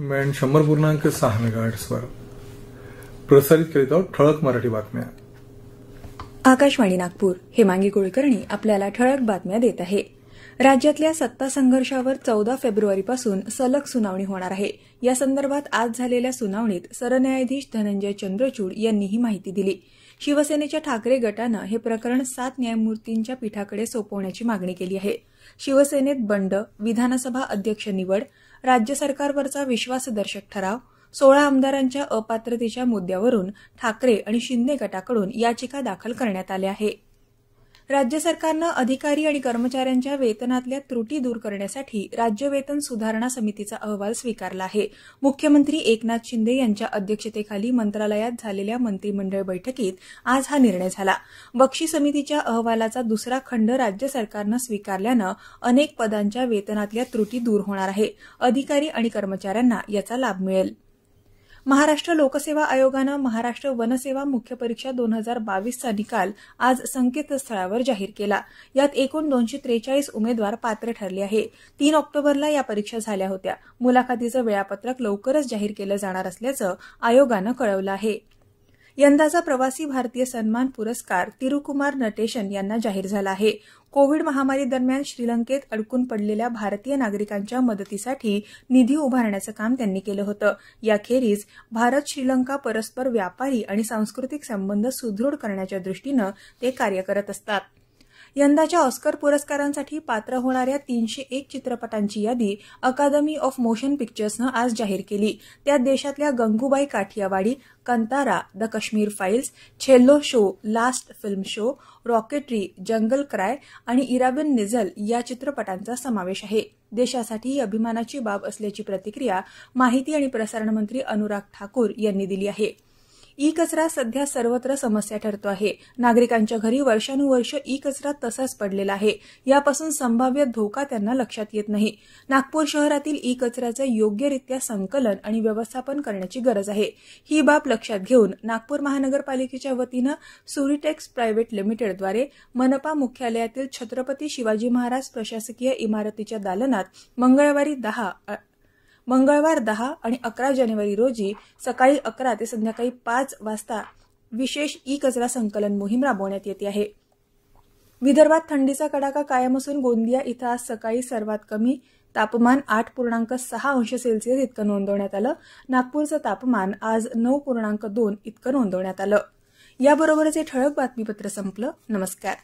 man शंभर पूर्णांक सहा मेगाहर्ट्सवर प्रसारित करीत आहोत ठळक मराठी बातम्या आकाशवाणी नागपूर हेमांगी कुलकर्णी आपल्याला ठळक बातम्या देत आहे राज्यातल्या सत्ता संघर्षावर चौदा फेब्रुवारीपासून सलग सुनावणी होणार आहे या संदर्भात आज झालेल्या सुनावणीत सरन्यायाधीश धनंजय चंद्रचूड यांनी ही माहिती दिली शिवसेनेच्या ठाकरे गटानं हे प्रकरण सात न्यायमूर्तींच्या पीठाकडे सोपवण्याची मागणी केली आहे शिवसेनेत बंड विधानसभा अध्यक्ष निवड राज्य सरकारवरचा विश्वासदर्शक ठराव सोळा आमदारांच्या अपात्रतेच्या मुद्द्यावरून ठाकरे आणि शिंदे गटाकडून याचिका दाखल करण्यात आल्या आहेत राज्य सरकारनं अधिकारी आणि कर्मचाऱ्यांच्या वेतनातल्या त्रुटी दूर करण्यासाठी राज्य वेतन सुधारणा समितीचा अहवाल स्वीकारला आहे मुख्यमंत्री एकनाथ शिंदे यांच्या अध्यक्षतेखाली मंत्रालयात झालेल्या मंत्रिमंडळ बैठकीत आज हा निर्णय झाला बक्षी समितीच्या अहवालाचा दुसरा खंड राज्य सरकारनं स्वीकारल्यानं अनेक पदांच्या वेतनातल्या त्रुटी दूर होणार आहे अधिकारी आणि कर्मचाऱ्यांना याचा लाभ मिळेल महाराष्ट्र लोकसेवा आयोगानं महाराष्ट्र वनसेवा मुख्य परीक्षा दोन हजार बावीसचा निकाल आज संकेतस्थळावर जाहीर केला यात एकूण दोनशे त्रेचाळीस उमेदवार पात्र ठरले आहे तीन ऑक्टोबरला या परीक्षा झाल्या होत्या मुलाखतीचं वेळापत्रक लवकरच जाहीर केलं जाणार असल्याचं आयोगानं कळवलं आहे यंदाचा प्रवासी भारतीय सन्मान पुरस्कार तिरुकुमार नटेशन यांना जाहीर झाला आहे कोविड महामारी दरम्यान श्रीलंकेत अडकून पडलेल्या भारतीय नागरिकांच्या मदतीसाठी निधी उभारण्याचं काम त्यांनी केलं होतं याखेरीज भारत श्रीलंका परस्पर व्यापारी आणि सांस्कृतिक संबंध सुदृढ करण्याच्या दृष्टीनं ते कार्य करत असतात यंदाच्या ऑस्कर पुरस्कारांसाठी पात्र होणाऱ्या तीनशे एक चित्रपटांची यादी अकादमी ऑफ मोशन पिक्चर्सनं आज जाहीर केली त्यात देशातल्या Gangubai Kathiawadi Kantara the Kashmir files Chhello show last film show rocketry jungle cry आणि इराबिन निझल या चित्रपटांचा समावेश आहे देशासाठी ही अभिमानाची बाब असल्याची प्रतिक्रिया माहिती आणि प्रसारण मंत्री अनुराग ठाकूर यांनी दिली आहे ई कचरा सध्या सर्वत्र समस्या ठरतो आहे नागरिकांच्या घरी वर्षानुवर्ष ई कचरा तसाच पडलेला आहे यापासून संभाव्य धोका त्यांना लक्षात येत नाही नागपूर शहरातील ई कचऱ्याचं योग्यरित्या संकलन आणि व्यवस्थापन करण्याची गरज आहे ही बाब लक्षात घेऊन नागपूर महानगरपालिकेच्या वतीनं सुरिटेक्स प्रायव्हेट लिमिटेडद्वारे मनपा मुख्यालयातील छत्रपती शिवाजी महाराज प्रशासकीय इमारतीच्या दालनात मंगळवारी दहा मंगळवार दहा आणि अकरा जानेवारी रोजी सकाळी अकरा ते संध्याकाळी पाच वाजता विशेष ई कचरा संकलन मोहीम राबवण्यात येते आहे विदर्भात थंडीचा कडाका कायम असून गोंदिया इथं आज सकाळी सर्वात कमी तापमान आठ पूर्णांक सहा अंश सेल्सिअस इतकं नोंदवण्यात आलं नागपूरचं तापमान आज नऊ पूर्णांक दोन इतकं नोंदवण्यात आलं याबरोबरच हे ठळक बातमीपत्र संपलं नमस्कार